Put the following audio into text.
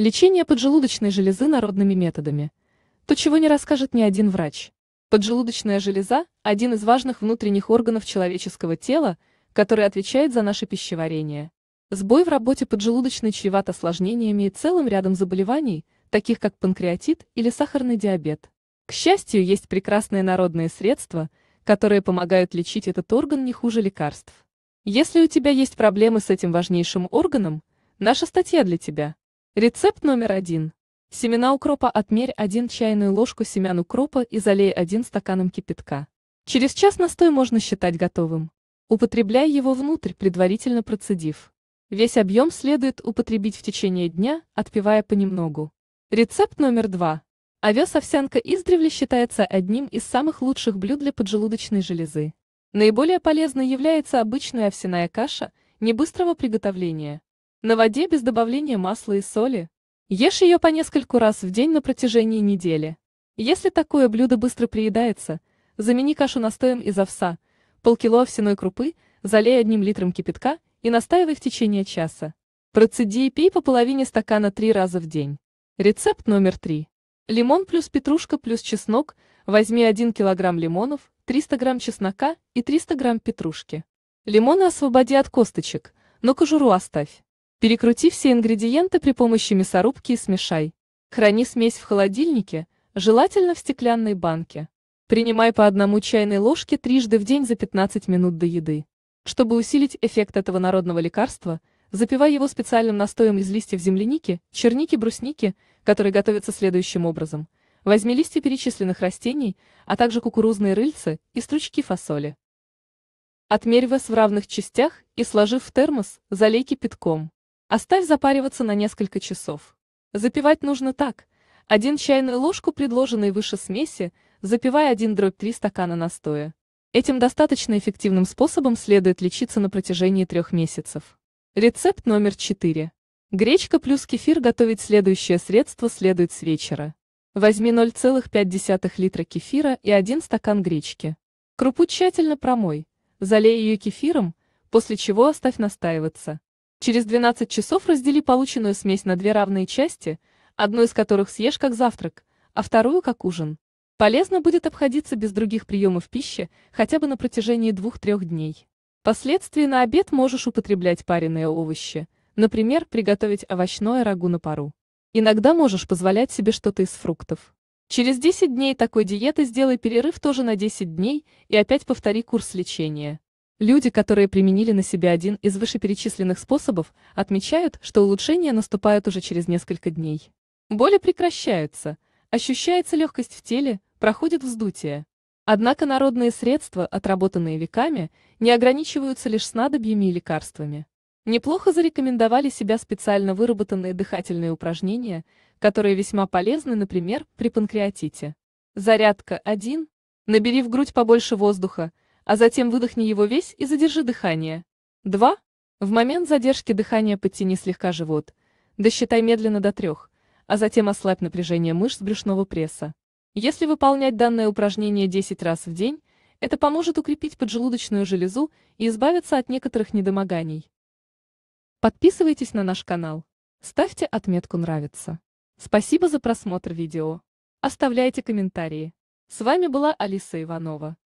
Лечение поджелудочной железы народными методами. То, чего не расскажет ни один врач. Поджелудочная железа – один из важных внутренних органов человеческого тела, который отвечает за наше пищеварение. Сбой в работе поджелудочной чреват осложнениями и целым рядом заболеваний, таких как панкреатит или сахарный диабет. К счастью, есть прекрасные народные средства, которые помогают лечить этот орган не хуже лекарств. Если у тебя есть проблемы с этим важнейшим органом, наша статья для тебя – Рецепт номер один. Семена укропа отмерь 1 чайную ложку семян укропа и залей 1 стаканом кипятка. Через час настой можно считать готовым. Употребляй его внутрь, предварительно процедив. Весь объем следует употребить в течение дня, отпивая понемногу. Рецепт номер два. Овес-овсянка издревле считается одним из самых лучших блюд для поджелудочной железы. Наиболее полезной является обычная овсяная каша, не быстрого приготовления на воде без добавления масла и соли. Ешь ее по нескольку раз в день на протяжении недели. Если такое блюдо быстро приедается, замени кашу настоем из овса, полкило овсяной крупы, залей одним литром кипятка и настаивай в течение часа. Процеди и пей по половине стакана три раза в день. Рецепт номер три. Лимон плюс петрушка плюс чеснок. Возьми 1 килограмм лимонов, 300 грамм чеснока и 300 грамм петрушки. Лимоны освободи от косточек, но кожуру оставь. Перекрути все ингредиенты при помощи мясорубки и смешай. Храни смесь в холодильнике, желательно в стеклянной банке. Принимай по одному чайной ложке трижды в день за 15 минут до еды. Чтобы усилить эффект этого народного лекарства, запивай его специальным настоем из листьев земляники, черники, брусники, которые готовятся следующим образом. Возьми листья перечисленных растений, а также кукурузные рыльцы и стручки фасоли. Отмерь вес в равных частях и, сложив в термос, залей кипятком. Оставь запариваться на несколько часов. Запивать нужно так. 1 чайную ложку предложенной выше смеси, запивая 1 дробь 3 стакана настоя. Этим достаточно эффективным способом следует лечиться на протяжении трех месяцев. Рецепт номер 4. Гречка плюс кефир готовить следующее средство следует с вечера. Возьми 0,5 литра кефира и 1 стакан гречки. Крупу тщательно промой, залей ее кефиром, после чего оставь настаиваться. Через 12 часов раздели полученную смесь на две равные части, одну из которых съешь как завтрак, а вторую как ужин. Полезно будет обходиться без других приемов пищи хотя бы на протяжении двух-трех дней. Впоследствии на обед можешь употреблять пареные овощи, например, приготовить овощное рагу на пару. Иногда можешь позволять себе что-то из фруктов. Через 10 дней такой диеты сделай перерыв тоже на 10 дней и опять повтори курс лечения. Люди, которые применили на себя один из вышеперечисленных способов, отмечают, что улучшения наступают уже через несколько дней. Боли прекращаются, ощущается легкость в теле, проходит вздутие. Однако народные средства, отработанные веками, не ограничиваются лишь снадобьями и лекарствами. Неплохо зарекомендовали себя специально выработанные дыхательные упражнения, которые весьма полезны, например, при панкреатите. Зарядка 1. Набери в грудь побольше воздуха – а затем выдохни его весь и задержи дыхание. 2. В момент задержки дыхания подтяни слегка живот, досчитай медленно до трех, а затем ослабь напряжение мышц брюшного пресса. Если выполнять данное упражнение 10 раз в день, это поможет укрепить поджелудочную железу и избавиться от некоторых недомоганий. Подписывайтесь на наш канал. Ставьте отметку «Нравится». Спасибо за просмотр видео. Оставляйте комментарии. С вами была Алиса Иванова.